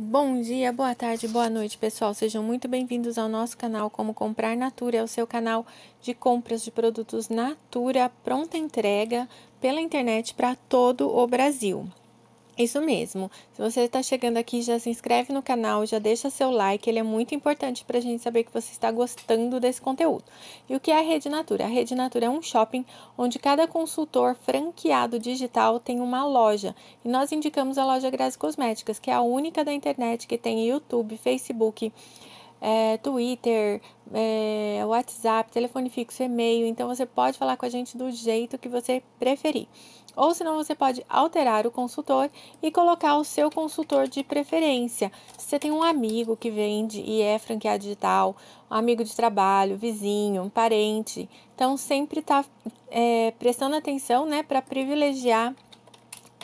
Bom dia, boa tarde, boa noite, pessoal. Sejam muito bem-vindos ao nosso canal Como Comprar Natura. É o seu canal de compras de produtos Natura, pronta entrega pela internet para todo o Brasil. Isso mesmo. Se você está chegando aqui, já se inscreve no canal, já deixa seu like, ele é muito importante para a gente saber que você está gostando desse conteúdo. E o que é a Rede Natura? A Rede Natura é um shopping onde cada consultor franqueado digital tem uma loja. E nós indicamos a loja Grazi Cosméticas, que é a única da internet que tem YouTube, Facebook, é, Twitter, é, WhatsApp, telefone fixo, e-mail. Então você pode falar com a gente do jeito que você preferir ou senão você pode alterar o consultor e colocar o seu consultor de preferência. Se você tem um amigo que vende e é franqueado digital, um amigo de trabalho, vizinho, um parente, então sempre está é, prestando atenção, né, para privilegiar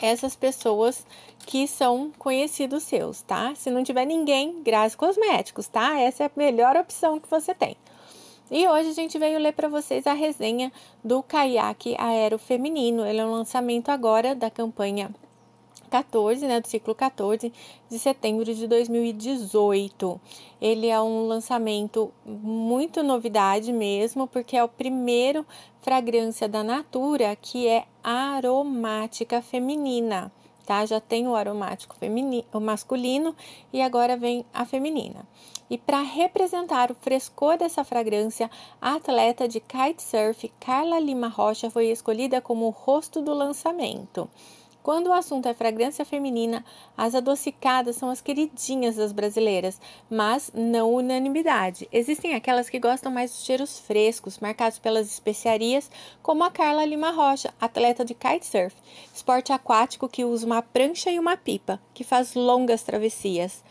essas pessoas que são conhecidos seus, tá? Se não tiver ninguém, graças Cosméticos, tá? Essa é a melhor opção que você tem. E hoje a gente veio ler para vocês a resenha do caiaque aero feminino. Ele é um lançamento agora da campanha 14, né, do ciclo 14 de setembro de 2018. Ele é um lançamento muito novidade mesmo, porque é o primeiro fragrância da Natura que é aromática feminina tá? Já tem o aromático feminino, o masculino e agora vem a feminina. E para representar o frescor dessa fragrância, a atleta de kitesurf Carla Lima Rocha foi escolhida como o rosto do lançamento. Quando o assunto é fragrância feminina, as adocicadas são as queridinhas das brasileiras, mas não unanimidade. Existem aquelas que gostam mais dos cheiros frescos, marcados pelas especiarias, como a Carla Lima Rocha, atleta de kitesurf, esporte aquático que usa uma prancha e uma pipa, que faz longas travessias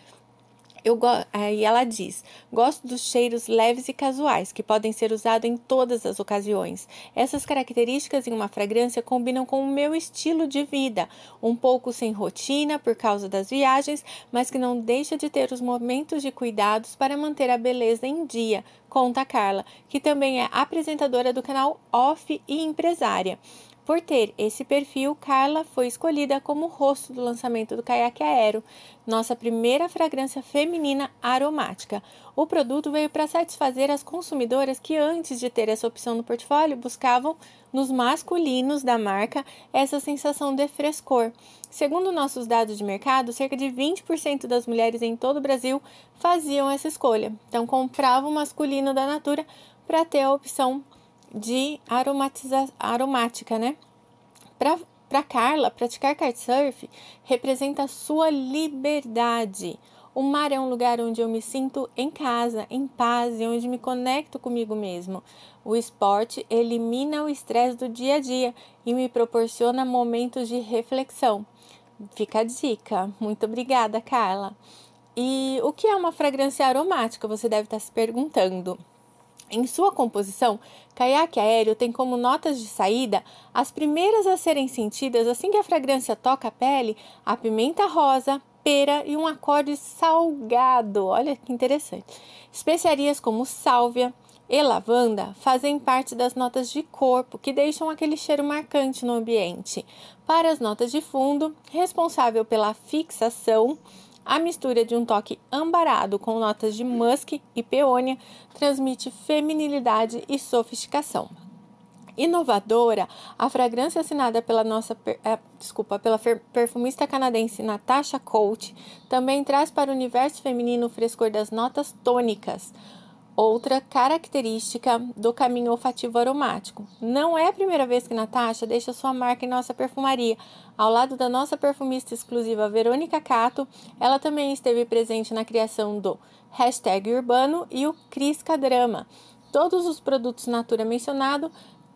eu aí ela diz: gosto dos cheiros leves e casuais, que podem ser usados em todas as ocasiões. Essas características em uma fragrância combinam com o meu estilo de vida, um pouco sem rotina por causa das viagens, mas que não deixa de ter os momentos de cuidados para manter a beleza em dia, conta Carla, que também é apresentadora do canal Off e empresária. Por ter esse perfil, Carla foi escolhida como rosto do lançamento do Caiaque Aero, nossa primeira fragrância feminina aromática. O produto veio para satisfazer as consumidoras que, antes de ter essa opção no portfólio, buscavam nos masculinos da marca essa sensação de frescor. Segundo nossos dados de mercado, cerca de 20% das mulheres em todo o Brasil faziam essa escolha, então compravam o masculino da Natura para ter a opção de aromatiza aromática, né? Para Carla, praticar kitesurf representa sua liberdade. O mar é um lugar onde eu me sinto em casa, em paz e onde me conecto comigo mesmo. O esporte elimina o estresse do dia a dia e me proporciona momentos de reflexão. Fica a dica. Muito obrigada, Carla. E o que é uma fragrância aromática? Você deve estar tá se perguntando. Em sua composição, caiaque aéreo tem como notas de saída as primeiras a serem sentidas assim que a fragrância toca a pele, a pimenta rosa, pera e um acorde salgado. Olha que interessante. Especiarias como sálvia e lavanda fazem parte das notas de corpo que deixam aquele cheiro marcante no ambiente. Para as notas de fundo, responsável pela fixação, a mistura de um toque ambarado com notas de musk e peônia transmite feminilidade e sofisticação. Inovadora, a fragrância assinada pela nossa é, desculpa, pela perfumista canadense Natasha Colt também traz para o universo feminino o frescor das notas tônicas outra característica do caminho olfativo aromático. Não é a primeira vez que Natasha deixa sua marca em nossa perfumaria. Ao lado da nossa perfumista exclusiva Verônica Cato, ela também esteve presente na criação do hashtag urbano e o Crisca Drama. Todos os produtos Natura mencionado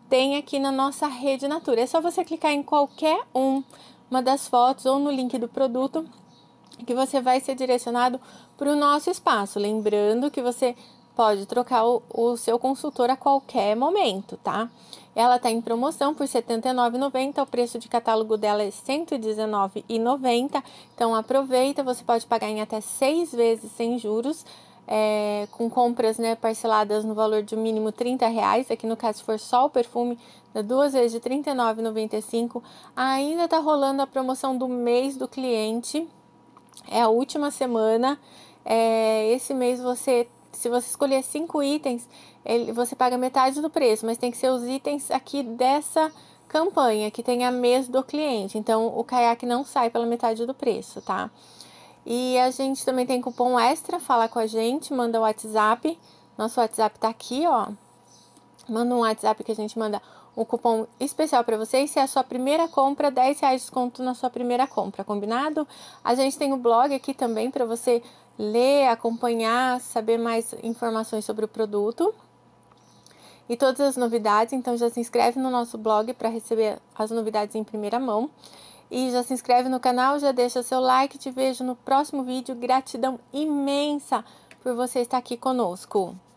tem aqui na nossa rede Natura. É só você clicar em qualquer um, uma das fotos ou no link do produto que você vai ser direcionado para o nosso espaço. Lembrando que você pode trocar o, o seu consultor a qualquer momento, tá? Ela está em promoção por R$ 79,90. O preço de catálogo dela é R$ 119,90. Então aproveita, você pode pagar em até seis vezes sem juros. É, com compras né, parceladas no valor de mínimo 30 reais. Aqui no caso, se for só o perfume, dá duas vezes de R$ 39,95. Ainda está rolando a promoção do mês do cliente. É a última semana. É, esse mês você se você escolher cinco itens, ele, você paga metade do preço, mas tem que ser os itens aqui dessa campanha, que tem a mês do cliente. Então, o caiaque não sai pela metade do preço, tá? E a gente também tem cupom extra, fala com a gente, manda o WhatsApp. Nosso WhatsApp tá aqui, ó. Manda um WhatsApp que a gente manda um cupom especial para vocês. Se é a sua primeira compra, 10 reais de desconto na sua primeira compra, combinado? A gente tem o blog aqui também para você ler, acompanhar, saber mais informações sobre o produto e todas as novidades. Então já se inscreve no nosso blog para receber as novidades em primeira mão. E já se inscreve no canal, já deixa seu like, te vejo no próximo vídeo. Gratidão imensa por você estar aqui conosco.